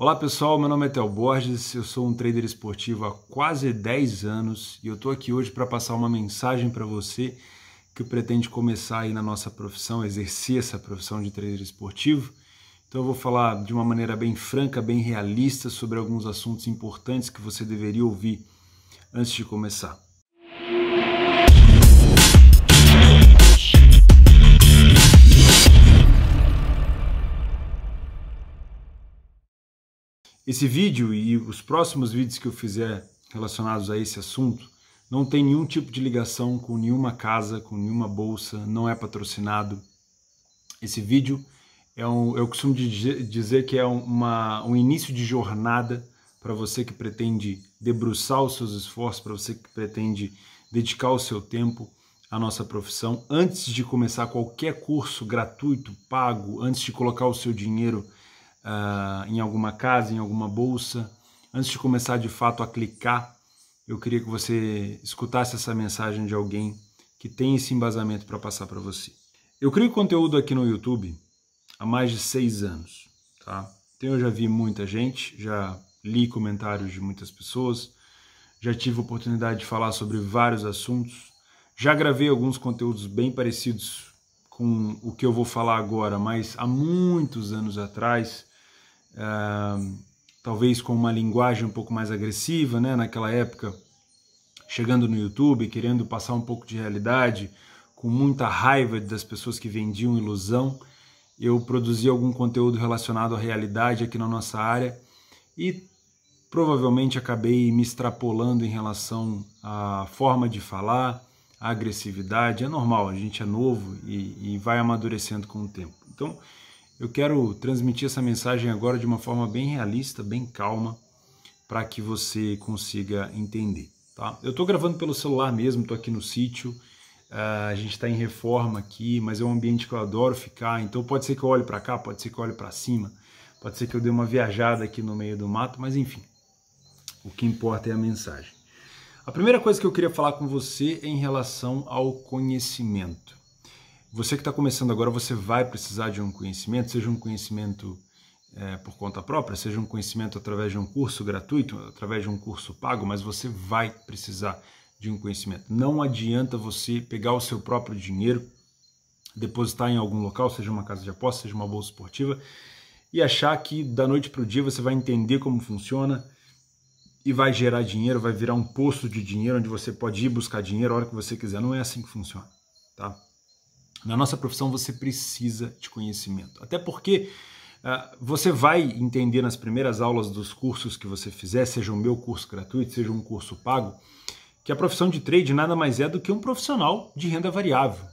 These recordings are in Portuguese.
Olá pessoal, meu nome é Theo Borges, eu sou um trader esportivo há quase 10 anos e eu estou aqui hoje para passar uma mensagem para você que pretende começar aí na nossa profissão, exercer essa profissão de trader esportivo. Então eu vou falar de uma maneira bem franca, bem realista sobre alguns assuntos importantes que você deveria ouvir antes de começar. Esse vídeo e os próximos vídeos que eu fizer relacionados a esse assunto não tem nenhum tipo de ligação com nenhuma casa, com nenhuma bolsa, não é patrocinado. Esse vídeo é um, eu costumo dizer que é uma, um início de jornada para você que pretende debruçar os seus esforços, para você que pretende dedicar o seu tempo à nossa profissão, antes de começar qualquer curso gratuito, pago, antes de colocar o seu dinheiro uh, em alguma casa, em alguma bolsa. Antes de começar de fato a clicar, eu queria que você escutasse essa mensagem de alguém que tem esse embasamento para passar para você. Eu crio conteúdo aqui no YouTube há mais de seis anos, tá? Então eu já vi muita gente, já li comentários de muitas pessoas, já tive oportunidade de falar sobre vários assuntos, já gravei alguns conteúdos bem parecidos com o que eu vou falar agora, mas há muitos anos atrás uh, talvez com uma linguagem um pouco mais agressiva, né? Naquela época, chegando no YouTube, querendo passar um pouco de realidade, com muita raiva das pessoas que vendiam ilusão, eu produzi algum conteúdo relacionado à realidade aqui na nossa área e provavelmente acabei me extrapolando em relação à forma de falar, à agressividade. É normal, a gente é novo e, e vai amadurecendo com o tempo. Então, eu quero transmitir essa mensagem agora de uma forma bem realista, bem calma, para que você consiga entender. Tá? Eu estou gravando pelo celular mesmo, estou aqui no sítio, é, a gente está em reforma aqui, mas é um ambiente que eu adoro ficar, então pode ser que eu olhe para cá, pode ser que eu olhe para cima, pode ser que eu dê uma viajada aqui no meio do mato, mas enfim, o que importa é a mensagem. A primeira coisa que eu queria falar com você é em relação ao conhecimento. Você que está começando agora, você vai precisar de um conhecimento, seja um conhecimento é, por conta própria, seja um conhecimento através de um curso gratuito, através de um curso pago, mas você vai precisar de um conhecimento. Não adianta você pegar o seu próprio dinheiro, depositar em algum local, seja uma casa de aposta, seja uma bolsa esportiva, e achar que da noite para o dia você vai entender como funciona, e vai gerar dinheiro, vai virar um poço de dinheiro onde você pode ir buscar dinheiro a hora que você quiser. Não é assim que funciona, tá? Na nossa profissão você precisa de conhecimento. Até porque uh, você vai entender nas primeiras aulas dos cursos que você fizer, seja o meu curso gratuito, seja um curso pago, que a profissão de trade nada mais é do que um profissional de renda variável.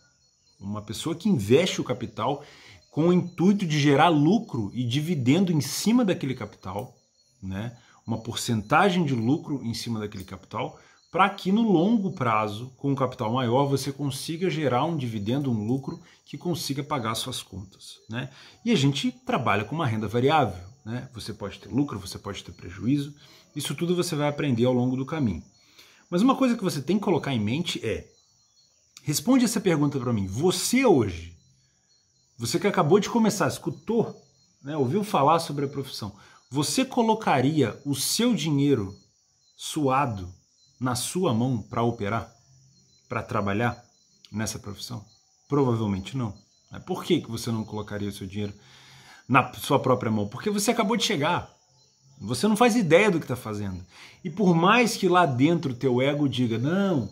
Uma pessoa que investe o capital com o intuito de gerar lucro e dividendo em cima daquele capital, né? uma porcentagem de lucro em cima daquele capital, para que no longo prazo, com um capital maior, você consiga gerar um dividendo, um lucro que consiga pagar suas contas. Né? E a gente trabalha com uma renda variável. Né? Você pode ter lucro, você pode ter prejuízo, isso tudo você vai aprender ao longo do caminho. Mas uma coisa que você tem que colocar em mente é: responde essa pergunta para mim. Você hoje, você que acabou de começar, escutou, né, ouviu falar sobre a profissão, você colocaria o seu dinheiro suado na sua mão para operar, para trabalhar nessa profissão? Provavelmente não. Né? Por que, que você não colocaria o seu dinheiro na sua própria mão? Porque você acabou de chegar. Você não faz ideia do que está fazendo. E por mais que lá dentro o teu ego diga, não,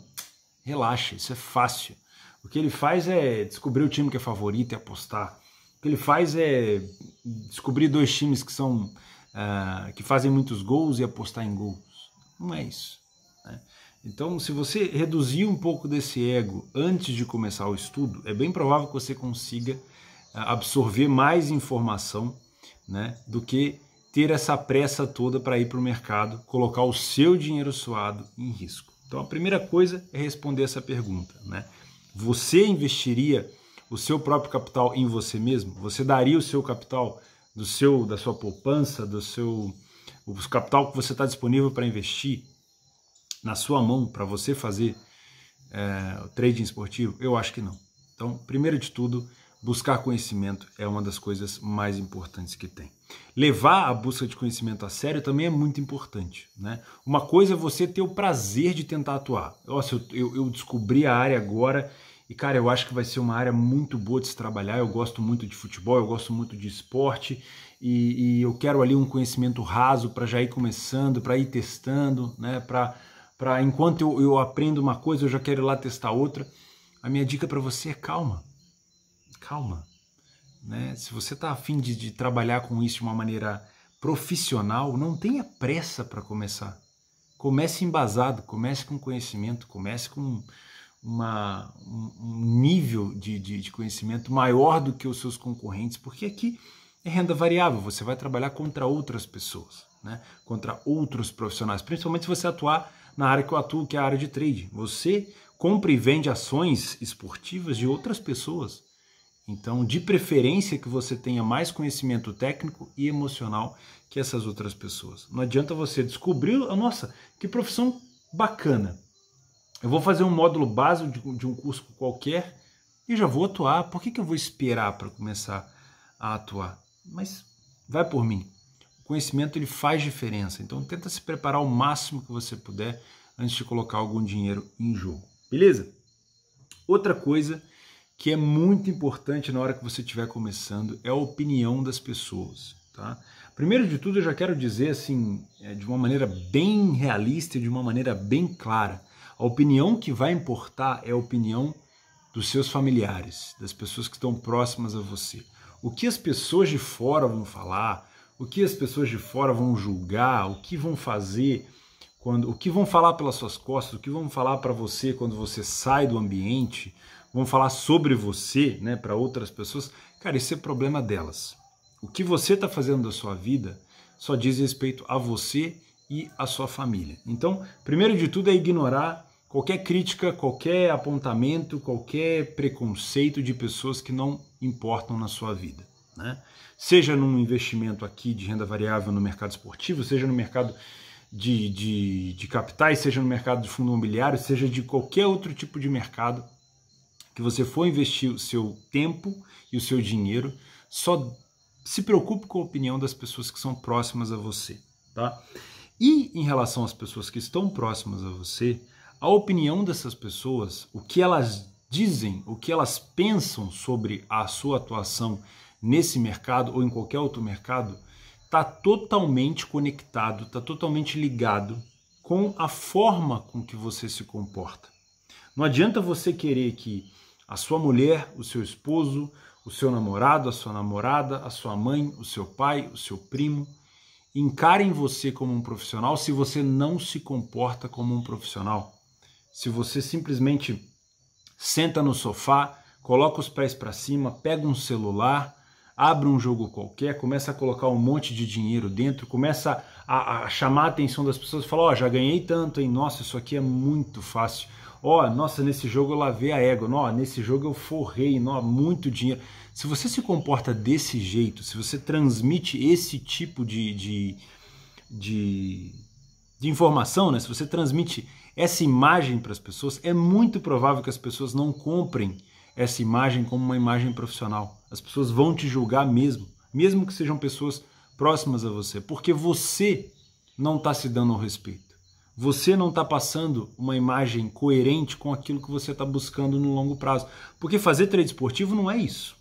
relaxa, isso é fácil. O que ele faz é descobrir o time que é favorito e apostar. O que ele faz é descobrir dois times que são uh, que fazem muitos gols e apostar em gols. Não é isso. Né? Então, se você reduzir um pouco desse ego antes de começar o estudo, é bem provável que você consiga ah, absorver mais informação né, do que ter essa pressa toda para ir para o mercado, colocar o seu dinheiro suado em risco. Então, a primeira coisa é responder essa pergunta. Né? Você investiria o seu próprio capital em você mesmo? Você daria o seu capital do seu, da sua poupança, do seu o capital que você está disponível para investir na sua mão para você fazer é, trading esportivo? Eu acho que não. Então, primeiro de tudo, buscar conhecimento é uma das coisas mais importantes que tem. Levar a busca de conhecimento a sério também é muito importante. Né? Uma coisa é você ter o prazer de tentar atuar. Nossa, eu, eu, eu descobri a área agora e, cara, eu acho que vai ser uma área muito boa de se trabalhar. Eu gosto muito de futebol, eu gosto muito de esporte e, e eu quero ali um conhecimento raso para já ir começando, para ir testando, né? para para enquanto eu, eu aprendo uma coisa, eu já quero ir lá testar outra. A minha dica para você é calma. Calma. Né? Se você está afim de, de trabalhar com isso de uma maneira profissional, não tenha pressa para começar. Comece embasado, comece com conhecimento, comece com uma, um, nível de, de, de, conhecimento maior do que os seus concorrentes, porque aqui é renda variável, você vai trabalhar contra outras pessoas, né? contra outros profissionais, principalmente se você atuar na área que eu atuo, que é a área de trade. Você compra e vende ações esportivas de outras pessoas. Então, de preferência que você tenha mais conhecimento técnico e emocional que essas outras pessoas. Não adianta você descobrir, ah, nossa, que profissão bacana. Eu vou fazer um módulo básico de, um curso qualquer e já vou atuar. Por que, que eu vou esperar para começar a atuar? Mas vai por mim conhecimento ele faz diferença. Então tenta se preparar o máximo que você puder antes de colocar algum dinheiro em jogo. Beleza? Outra coisa que é muito importante na hora que você estiver começando é a opinião das pessoas, tá? Primeiro de tudo, eu já quero dizer assim, é, de uma maneira bem realista e de uma maneira bem clara, a opinião que vai importar é a opinião dos seus familiares, das pessoas que estão próximas a você. O que as pessoas de fora vão falar, o que as pessoas de fora vão julgar, o que vão fazer, quando, o que vão falar pelas suas costas, o que vão falar para você quando você sai do ambiente, vão falar sobre você, né, para outras pessoas. Cara, isso é problema delas. O que você está fazendo da sua vida só diz respeito a você e a sua família. Então, primeiro de tudo é ignorar qualquer crítica, qualquer apontamento, qualquer preconceito de pessoas que não importam na sua vida. Né? Seja num investimento aqui de renda variável no mercado esportivo, seja no mercado de, de, de capitais, seja no mercado de fundo imobiliário, seja de qualquer outro tipo de mercado que você for investir o seu tempo e o seu dinheiro, só se preocupe com a opinião das pessoas que são próximas a você. Tá? E em relação às pessoas que estão próximas a você, a opinião dessas pessoas, o que elas dizem, o que elas pensam sobre a sua atuação nesse mercado ou em qualquer outro mercado está totalmente conectado, está totalmente ligado com a forma com que você se comporta. Não adianta você querer que a sua mulher, o seu esposo, o seu namorado, a sua namorada, a sua mãe, o seu pai, o seu primo, encarem você como um profissional se você não se comporta como um profissional. Se você simplesmente senta no sofá, coloca os pés para cima, pega um celular, abre um jogo qualquer, começa a colocar um monte de dinheiro dentro, começa a, a chamar a atenção das pessoas, fala, ó, oh, já ganhei tanto, hein? Nossa, isso aqui é muito fácil. Ó, oh, nossa, nesse jogo eu lavei a ego, ó, nesse jogo eu forrei, ó, muito dinheiro. Se você se comporta desse jeito, se você transmite esse tipo de, de, de, de informação, né? Se você transmite essa imagem para as pessoas, é muito provável que as pessoas não comprem essa imagem como uma imagem profissional as pessoas vão te julgar mesmo, mesmo que sejam pessoas próximas a você, porque você não está se dando ao respeito. Você não está passando uma imagem coerente com aquilo que você está buscando no longo prazo. Porque fazer trade esportivo não é isso.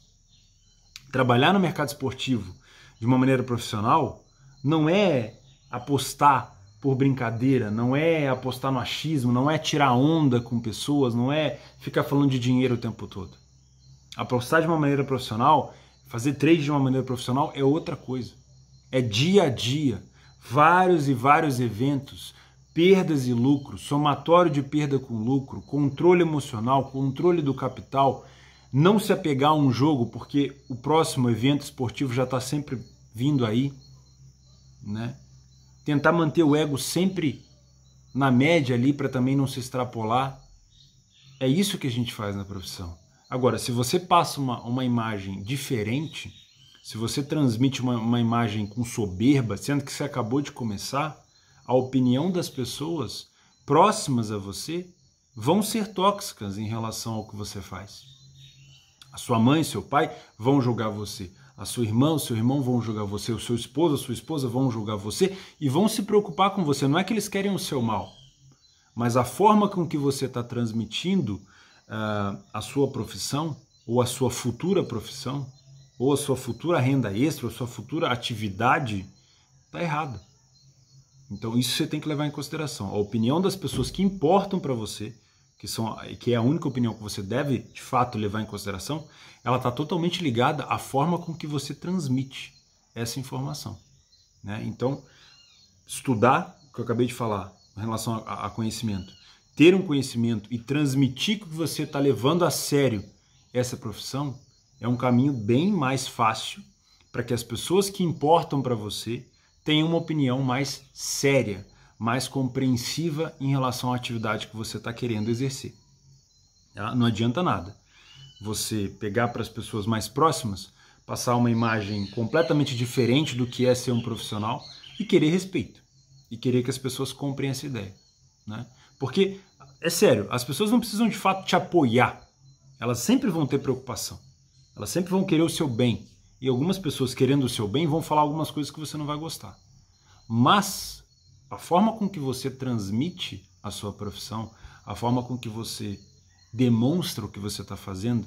Trabalhar no mercado esportivo de uma maneira profissional não é apostar por brincadeira, não é apostar no achismo, não é tirar onda com pessoas, não é ficar falando de dinheiro o tempo todo. Apostar de uma maneira profissional, fazer trade de uma maneira profissional é outra coisa. É dia a dia, vários e vários eventos, perdas e lucros, somatório de perda com lucro, controle emocional, controle do capital, não se apegar a um jogo porque o próximo evento esportivo já está sempre vindo aí, né? Tentar manter o ego sempre na média ali para também não se extrapolar. É isso que a gente faz na profissão. Agora, se você passa uma, uma imagem diferente, se você transmite uma, uma imagem com soberba, sendo que você acabou de começar, a opinião das pessoas próximas a você vão ser tóxicas em relação ao que você faz. A sua mãe, seu pai vão julgar você. A sua irmã, o seu irmão vão julgar você. O seu esposo, a sua esposa vão julgar você e vão se preocupar com você. Não é que eles querem o seu mal, mas a forma com que você está transmitindo uh, a sua profissão, ou a sua futura profissão, ou a sua futura renda extra, ou a sua futura atividade, está errada. Então isso você tem que levar em consideração. A opinião das pessoas que importam para você, que, são, que é a única opinião que você deve de fato levar em consideração, ela está totalmente ligada à forma com que você transmite essa informação. Né? Então, estudar, o que eu acabei de falar, em relação a, a conhecimento, ter um conhecimento e transmitir que você está levando a sério essa profissão é um caminho bem mais fácil para que as pessoas que importam para você tenham uma opinião mais séria, mais compreensiva em relação à atividade que você está querendo exercer. Tá? Não adianta nada você pegar para as pessoas mais próximas, passar uma imagem completamente diferente do que é ser um profissional e querer respeito e querer que as pessoas compreendam essa ideia. Né? Porque, é sério, as pessoas não precisam de fato te apoiar. Elas sempre vão ter preocupação. Elas sempre vão querer o seu bem. E algumas pessoas querendo o seu bem vão falar algumas coisas que você não vai gostar. Mas a forma com que você transmite a sua profissão, a forma com que você demonstra o que você está fazendo,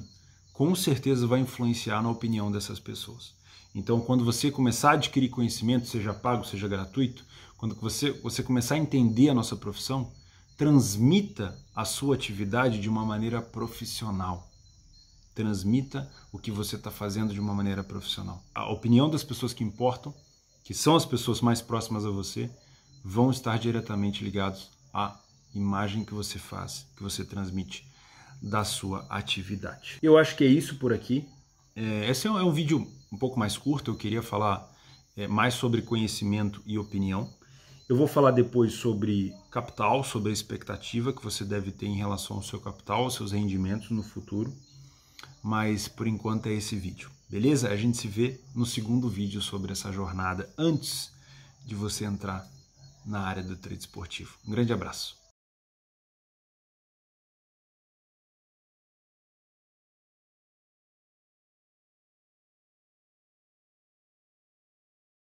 com certeza vai influenciar na opinião dessas pessoas. Então, quando você começar a adquirir conhecimento, seja pago, seja gratuito, quando você, você começar a entender a nossa profissão, transmita a sua atividade de uma maneira profissional. Transmita o que você está fazendo de uma maneira profissional. A opinião das pessoas que importam, que são as pessoas mais próximas a você, vão estar diretamente ligados à imagem que você faz, que você transmite da sua atividade. Eu acho que é isso por aqui. É, esse é um, é vídeo um pouco mais curto, eu queria falar é, mais sobre conhecimento e opinião. Eu vou falar depois sobre capital, sobre a expectativa que você deve ter em relação ao seu capital, aos seus rendimentos no futuro. Mas por enquanto é esse vídeo, beleza? A gente se vê no segundo vídeo sobre essa jornada antes de você entrar na área do trade esportivo. Um grande abraço.